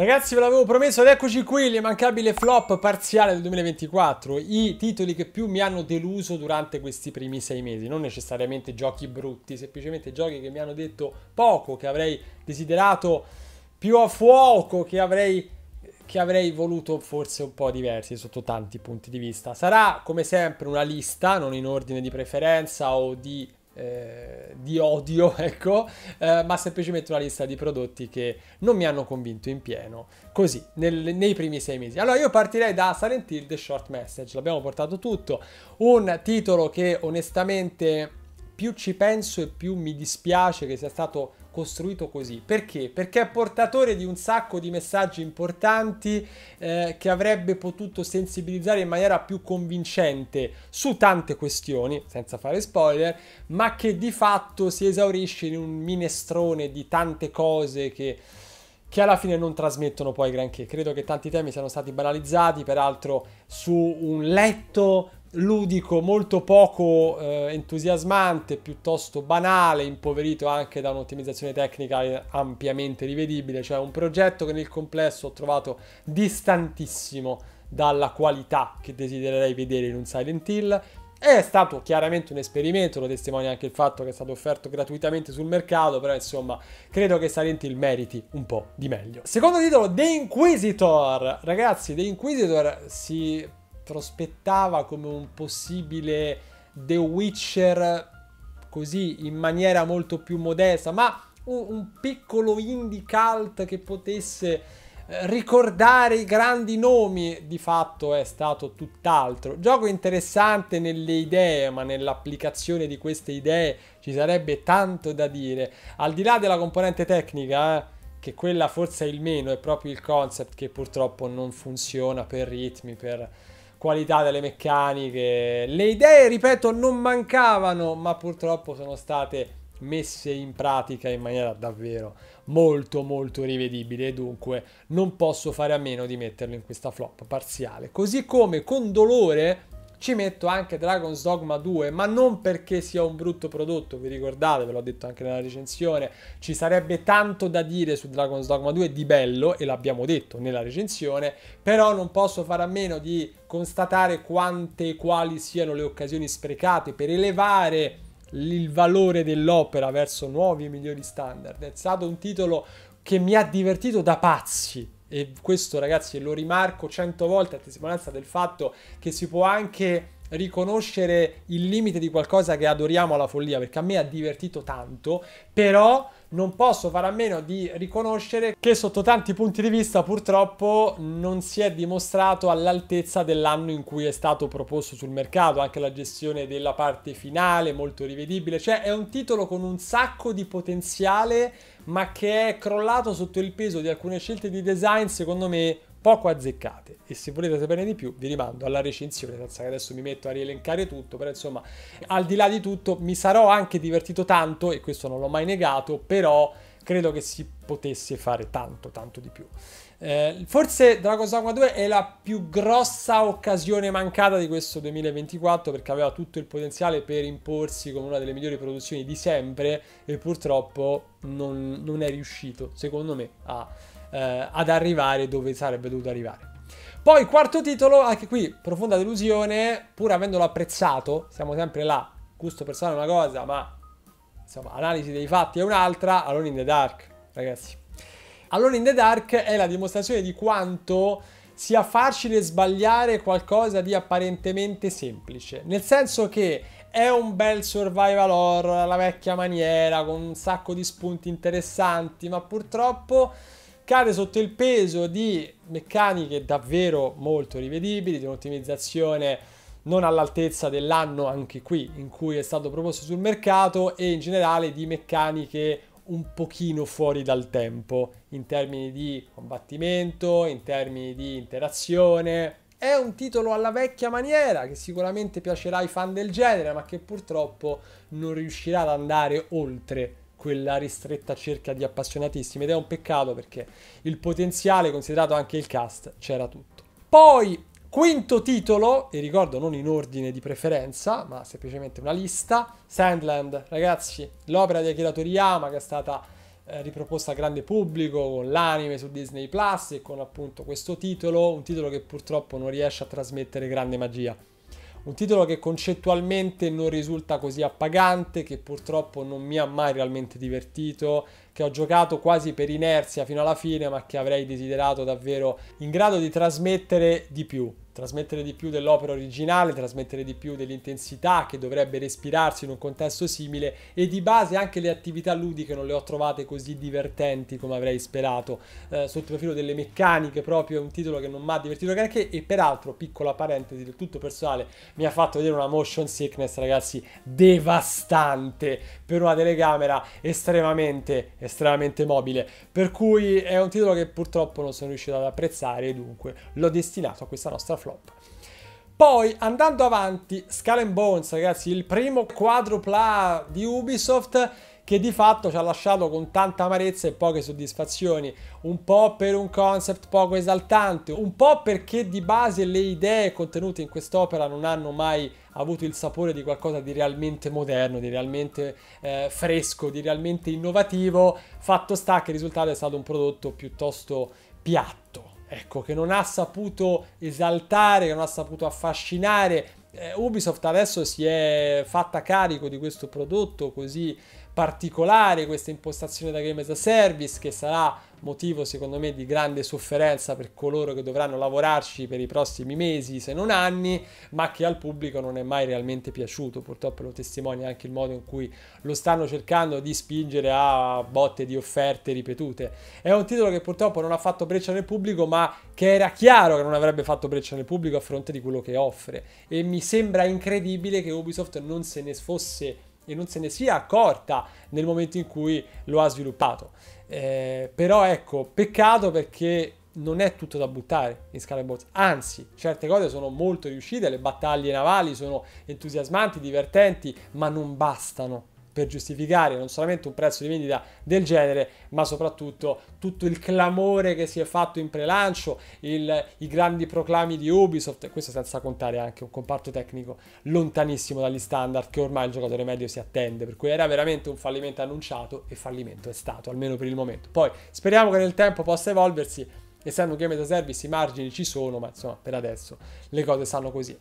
Ragazzi ve l'avevo promesso ed eccoci qui l'immancabile flop parziale del 2024 I titoli che più mi hanno deluso durante questi primi sei mesi Non necessariamente giochi brutti, semplicemente giochi che mi hanno detto poco Che avrei desiderato più a fuoco, che avrei, che avrei voluto forse un po' diversi sotto tanti punti di vista Sarà come sempre una lista, non in ordine di preferenza o di eh, di odio, ecco, eh, ma semplicemente una lista di prodotti che non mi hanno convinto in pieno, così, nel, nei primi sei mesi. Allora io partirei da Silent Hill The Short Message, l'abbiamo portato tutto, un titolo che onestamente più ci penso e più mi dispiace che sia stato costruito così. Perché? Perché è portatore di un sacco di messaggi importanti eh, che avrebbe potuto sensibilizzare in maniera più convincente su tante questioni, senza fare spoiler, ma che di fatto si esaurisce in un minestrone di tante cose che che alla fine non trasmettono poi granché. Credo che tanti temi siano stati banalizzati, peraltro su un letto ludico, molto poco eh, entusiasmante, piuttosto banale, impoverito anche da un'ottimizzazione tecnica ampiamente rivedibile, cioè un progetto che nel complesso ho trovato distantissimo dalla qualità che desidererei vedere in un Silent Hill. È stato chiaramente un esperimento, lo testimonia anche il fatto che è stato offerto gratuitamente sul mercato, però insomma credo che Silent Hill meriti un po' di meglio. Secondo titolo, The Inquisitor. Ragazzi, The Inquisitor si prospettava come un possibile The Witcher così in maniera molto più modesta, ma un, un piccolo indie cult che potesse eh, ricordare i grandi nomi di fatto è stato tutt'altro. Gioco interessante nelle idee, ma nell'applicazione di queste idee ci sarebbe tanto da dire. Al di là della componente tecnica, eh, che quella forse è il meno, è proprio il concept che purtroppo non funziona per ritmi, per qualità delle meccaniche. Le idee, ripeto, non mancavano, ma purtroppo sono state messe in pratica in maniera davvero molto molto rivedibile e dunque non posso fare a meno di metterlo in questa flop parziale. Così come con dolore ci metto anche Dragon's Dogma 2, ma non perché sia un brutto prodotto, vi ricordate, ve l'ho detto anche nella recensione, ci sarebbe tanto da dire su Dragon's Dogma 2 di bello, e l'abbiamo detto nella recensione, però non posso fare a meno di constatare quante e quali siano le occasioni sprecate per elevare il valore dell'opera verso nuovi e migliori standard. È stato un titolo che mi ha divertito da pazzi, e questo ragazzi lo rimarco cento volte a testimonianza del fatto che si può anche riconoscere il limite di qualcosa che adoriamo alla follia, perché a me ha divertito tanto, però non posso fare a meno di riconoscere che sotto tanti punti di vista purtroppo non si è dimostrato all'altezza dell'anno in cui è stato proposto sul mercato, anche la gestione della parte finale molto rivedibile, cioè è un titolo con un sacco di potenziale ma che è crollato sotto il peso di alcune scelte di design secondo me poco azzeccate e se volete sapere di più vi rimando alla recensione senza che adesso mi metto a rielencare tutto però insomma al di là di tutto mi sarò anche divertito tanto e questo non l'ho mai negato però credo che si potesse fare tanto tanto di più eh, forse Dragon's Dogma 2 è la più grossa occasione mancata di questo 2024 perché aveva tutto il potenziale per imporsi come una delle migliori produzioni di sempre e purtroppo non, non è riuscito secondo me a eh, ad arrivare dove sarebbe dovuto arrivare. Poi quarto titolo, anche qui profonda delusione, pur avendolo apprezzato, siamo sempre là, gusto personale è una cosa, ma insomma, analisi dei fatti è un'altra, Alone in the Dark, ragazzi. Alone in the Dark è la dimostrazione di quanto sia facile sbagliare qualcosa di apparentemente semplice, nel senso che è un bel survival horror alla vecchia maniera, con un sacco di spunti interessanti, ma purtroppo cade sotto il peso di meccaniche davvero molto rivedibili, di un'ottimizzazione non all'altezza dell'anno anche qui in cui è stato proposto sul mercato e in generale di meccaniche un pochino fuori dal tempo in termini di combattimento, in termini di interazione. È un titolo alla vecchia maniera che sicuramente piacerà ai fan del genere, ma che purtroppo non riuscirà ad andare oltre quella ristretta cerca di appassionatissimi ed è un peccato perché il potenziale, considerato anche il cast, c'era tutto. Poi, quinto titolo, e ricordo non in ordine di preferenza, ma semplicemente una lista, Sandland, ragazzi, l'opera di Akira Toriyama che è stata eh, riproposta al grande pubblico con l'anime su Disney Plus e con appunto questo titolo, un titolo che purtroppo non riesce a trasmettere grande magia. Un titolo che concettualmente non risulta così appagante, che purtroppo non mi ha mai realmente divertito che ho giocato quasi per inerzia fino alla fine, ma che avrei desiderato davvero in grado di trasmettere di più trasmettere di più dell'opera originale, trasmettere di più dell'intensità che dovrebbe respirarsi in un contesto simile e di base anche le attività ludiche non le ho trovate così divertenti come avrei sperato. Eh, sotto il profilo delle meccaniche proprio è un titolo che non mi ha divertito granché e peraltro, piccola parentesi del tutto personale, mi ha fatto vedere una motion sickness ragazzi devastante per una telecamera estremamente estremamente estremamente mobile, per cui è un titolo che purtroppo non sono riuscito ad apprezzare e dunque l'ho destinato a questa nostra flop. Poi andando avanti, Skull and Bones, ragazzi, il primo quadrupla di Ubisoft che di fatto ci ha lasciato con tanta amarezza e poche soddisfazioni, un po' per un concept poco esaltante, un po' perché di base le idee contenute in quest'opera non hanno mai ha avuto il sapore di qualcosa di realmente moderno, di realmente eh, fresco, di realmente innovativo. Fatto sta che il risultato è stato un prodotto piuttosto piatto, ecco, che non ha saputo esaltare, che non ha saputo affascinare. Eh, Ubisoft adesso si è fatta carico di questo prodotto così particolare, questa impostazione da game as a service che sarà motivo secondo me di grande sofferenza per coloro che dovranno lavorarci per i prossimi mesi se non anni ma che al pubblico non è mai realmente piaciuto purtroppo lo testimonia anche il modo in cui lo stanno cercando di spingere a botte di offerte ripetute è un titolo che purtroppo non ha fatto breccia nel pubblico ma che era chiaro che non avrebbe fatto breccia nel pubblico a fronte di quello che offre e mi sembra incredibile che Ubisoft non se ne fosse e non se ne sia accorta nel momento in cui lo ha sviluppato. Eh, però ecco, peccato perché non è tutto da buttare in Skull Bones, anzi, certe cose sono molto riuscite, le battaglie navali sono entusiasmanti, divertenti, ma non bastano per giustificare non solamente un prezzo di vendita del genere, ma soprattutto tutto il clamore che si è fatto in prelancio, il, i grandi proclami di Ubisoft, questo senza contare anche un comparto tecnico lontanissimo dagli standard che ormai il giocatore medio si attende, per cui era veramente un fallimento annunciato e fallimento è stato, almeno per il momento. Poi speriamo che nel tempo possa evolversi essendo un game as a service i margini ci sono, ma insomma per adesso le cose stanno così.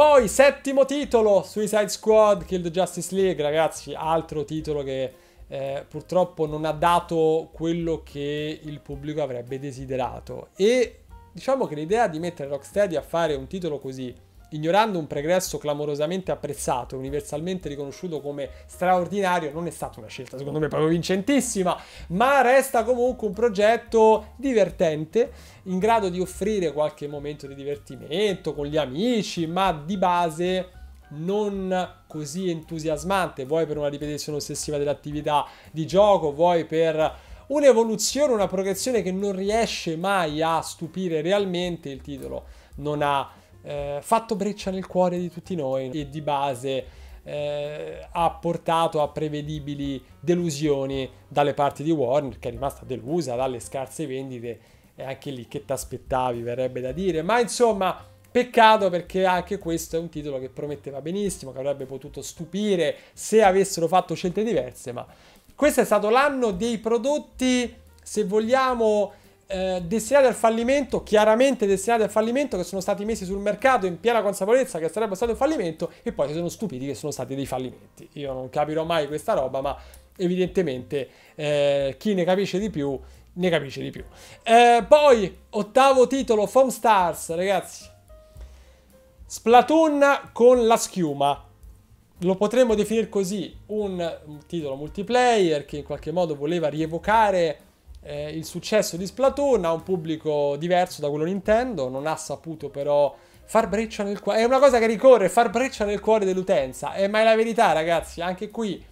Poi, settimo titolo, Suicide Squad, Kill the Justice League, ragazzi, altro titolo che eh, purtroppo non ha dato quello che il pubblico avrebbe desiderato. E diciamo che l'idea di mettere Rocksteady a fare un titolo così ignorando un pregresso clamorosamente apprezzato e universalmente riconosciuto come straordinario, non è stata una scelta secondo me proprio vincentissima, ma resta comunque un progetto divertente, in grado di offrire qualche momento di divertimento con gli amici, ma di base non così entusiasmante, vuoi per una ripetizione ossessiva dell'attività di gioco, vuoi per un'evoluzione, una progressione che non riesce mai a stupire realmente il titolo non ha eh, fatto breccia nel cuore di tutti noi e di base eh, ha portato a prevedibili delusioni dalle parti di Warner che è rimasta delusa dalle scarse vendite e anche lì che ti aspettavi verrebbe da dire ma insomma Peccato perché anche questo è un titolo che prometteva benissimo, che avrebbe potuto stupire se avessero fatto scelte diverse, ma questo è stato l'anno dei prodotti, se vogliamo, eh, destinati al fallimento, chiaramente destinati al fallimento, che sono stati messi sul mercato in piena consapevolezza che sarebbe stato un fallimento e poi si sono stupiti che sono stati dei fallimenti. Io non capirò mai questa roba, ma evidentemente eh, chi ne capisce di più ne capisce di più. Eh, poi, ottavo titolo, Foam Stars, ragazzi. Splatoon con la schiuma. Lo potremmo definire così, un titolo multiplayer che in qualche modo voleva rievocare eh, il successo di Splatoon ha un pubblico diverso da quello Nintendo, non ha saputo però far breccia nel cuore. È una cosa che ricorre, far breccia nel cuore dell'utenza. Eh, ma è la verità, ragazzi, anche qui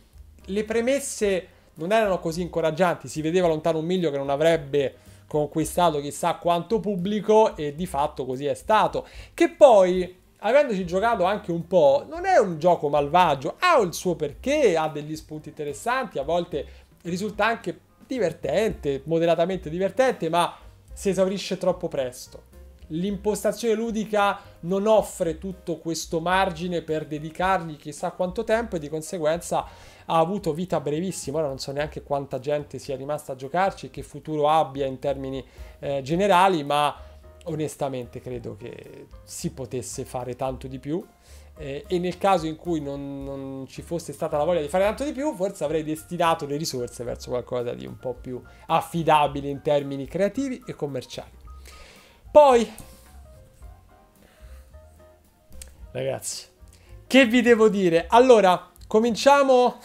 le premesse non erano così incoraggianti, si vedeva lontano un miglio che non avrebbe conquistato chissà quanto pubblico e di fatto così è stato. Che poi, avendoci giocato anche un po', non è un gioco malvagio, ha il suo perché, ha degli spunti interessanti, a volte risulta anche divertente, moderatamente divertente, ma si esaurisce troppo presto. L'impostazione ludica non offre tutto questo margine per dedicargli chissà quanto tempo e di conseguenza ha avuto vita brevissima. Ora non so neanche quanta gente sia rimasta a giocarci che futuro abbia in termini eh, generali, ma onestamente credo che si potesse fare tanto di più eh, e nel caso in cui non, non, ci fosse stata la voglia di fare tanto di più, forse avrei destinato le risorse verso qualcosa di un po' più affidabile in termini creativi e commerciali. Poi, ragazzi, che vi devo dire? Allora, cominciamo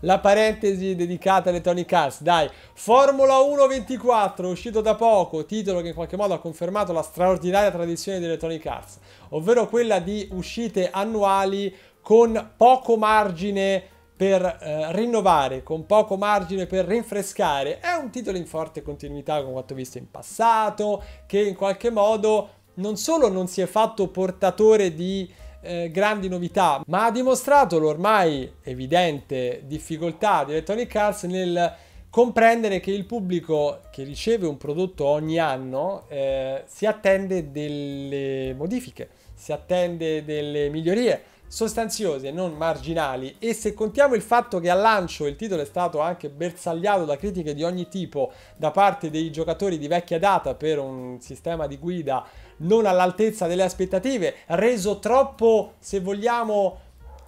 la parentesi dedicata a Electronic Arts. Dai, Formula 1 24, uscito da poco, titolo che in qualche modo ha confermato la straordinaria tradizione di Electronic Arts, ovvero quella di uscite annuali con poco margine per eh, rinnovare, con poco margine per rinfrescare. È un titolo in forte continuità con quanto visto in passato, che in qualche modo non solo non si è fatto portatore di eh, grandi novità, ma ha dimostrato l'ormai evidente difficoltà di Electronic Arts nel comprendere che il pubblico che riceve un prodotto ogni anno eh, si attende delle modifiche, si attende delle migliorie sostanziose, non marginali e se contiamo il fatto che al lancio il titolo è stato anche bersagliato da critiche di ogni tipo da parte dei giocatori di vecchia data per un sistema di guida non all'altezza delle aspettative, reso troppo, se vogliamo,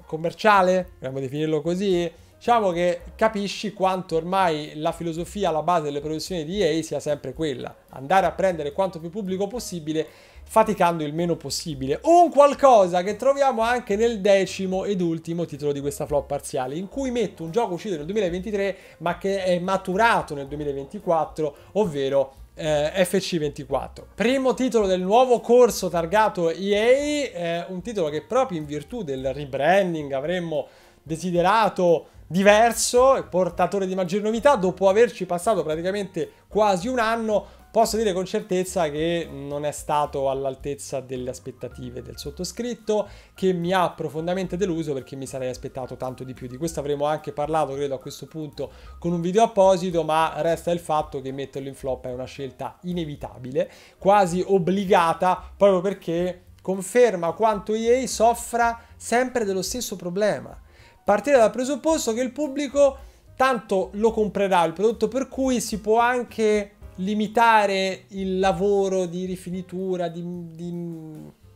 commerciale, vogliamo definirlo così, diciamo che capisci quanto ormai la filosofia alla base delle produzioni di EA sia sempre quella, andare a prendere quanto più pubblico possibile faticando il meno possibile. Un qualcosa che troviamo anche nel decimo ed ultimo titolo di questa flop parziale, in cui metto un gioco uscito nel 2023 ma che è maturato nel 2024, ovvero eh, FC24. Primo titolo del nuovo corso targato EA, eh, un titolo che proprio in virtù del rebranding avremmo desiderato, diverso, portatore di maggiori novità, dopo averci passato praticamente quasi un anno, posso dire con certezza che non è stato all'altezza delle aspettative del sottoscritto, che mi ha profondamente deluso perché mi sarei aspettato tanto di più. Di questo avremo anche parlato, credo, a questo punto con un video apposito, ma resta il fatto che metterlo in flop è una scelta inevitabile, quasi obbligata, proprio perché conferma quanto EA soffra sempre dello stesso problema partire dal presupposto che il pubblico tanto lo comprerà il prodotto per cui si può anche limitare il lavoro di rifinitura, di, di,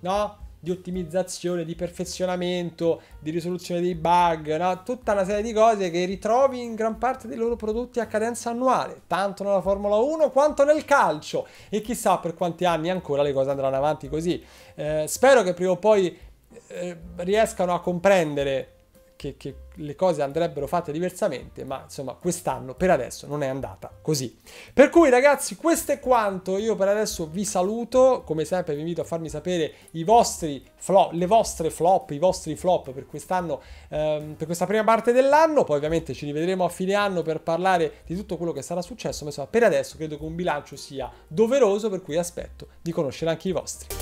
no? di ottimizzazione, di perfezionamento, di risoluzione dei bug, no? tutta una serie di cose che ritrovi in gran parte dei loro prodotti a cadenza annuale, tanto nella Formula 1 quanto nel calcio e chissà per quanti anni ancora le cose andranno avanti così. Eh, spero che prima o poi eh, riescano a comprendere che, che le cose andrebbero fatte diversamente, ma insomma quest'anno per adesso non è andata così. Per cui ragazzi questo è quanto, io per adesso vi saluto, come sempre vi invito a farmi sapere i vostri flop, le vostre flop, i vostri flop per quest'anno, ehm, per questa prima parte dell'anno, poi ovviamente ci rivedremo a fine anno per parlare di tutto quello che sarà successo, ma insomma per adesso credo che un bilancio sia doveroso, per cui aspetto di conoscere anche i vostri.